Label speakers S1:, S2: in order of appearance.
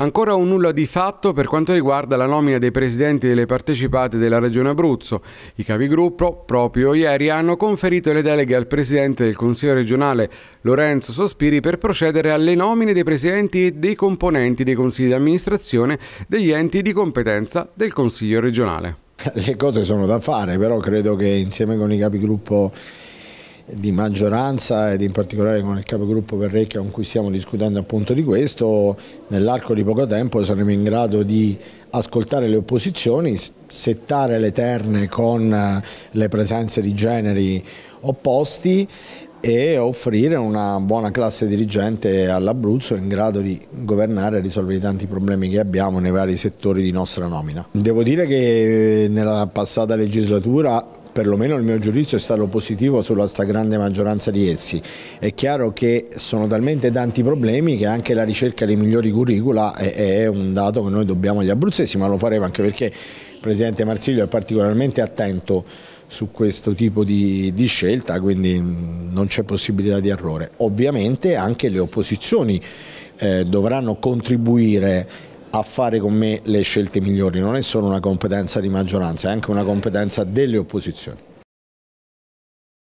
S1: Ancora un nulla di fatto per quanto riguarda la nomina dei presidenti delle partecipate della Regione Abruzzo. I capigruppo, proprio ieri, hanno conferito le deleghe al presidente del Consiglio regionale Lorenzo Sospiri per procedere alle nomine dei presidenti e dei componenti dei consigli di amministrazione degli enti di competenza del Consiglio regionale.
S2: Le cose sono da fare, però credo che insieme con i capigruppo di maggioranza ed in particolare con il capogruppo Verrecchia con cui stiamo discutendo appunto di questo, nell'arco di poco tempo saremo in grado di ascoltare le opposizioni, settare le terne con le presenze di generi opposti e offrire una buona classe dirigente all'Abruzzo in grado di governare e risolvere i tanti problemi che abbiamo nei vari settori di nostra nomina. Devo dire che nella passata legislatura perlomeno il mio giudizio è stato positivo sulla stragrande maggioranza di essi. È chiaro che sono talmente tanti problemi che anche la ricerca dei migliori curricula è, è un dato che noi dobbiamo agli abruzzesi, ma lo faremo anche perché il Presidente Marsiglio è particolarmente attento su questo tipo di, di scelta, quindi mm, non c'è possibilità di errore. Ovviamente anche le opposizioni eh, dovranno contribuire a fare con me le scelte migliori, non è solo una competenza di maggioranza, è anche una competenza delle opposizioni.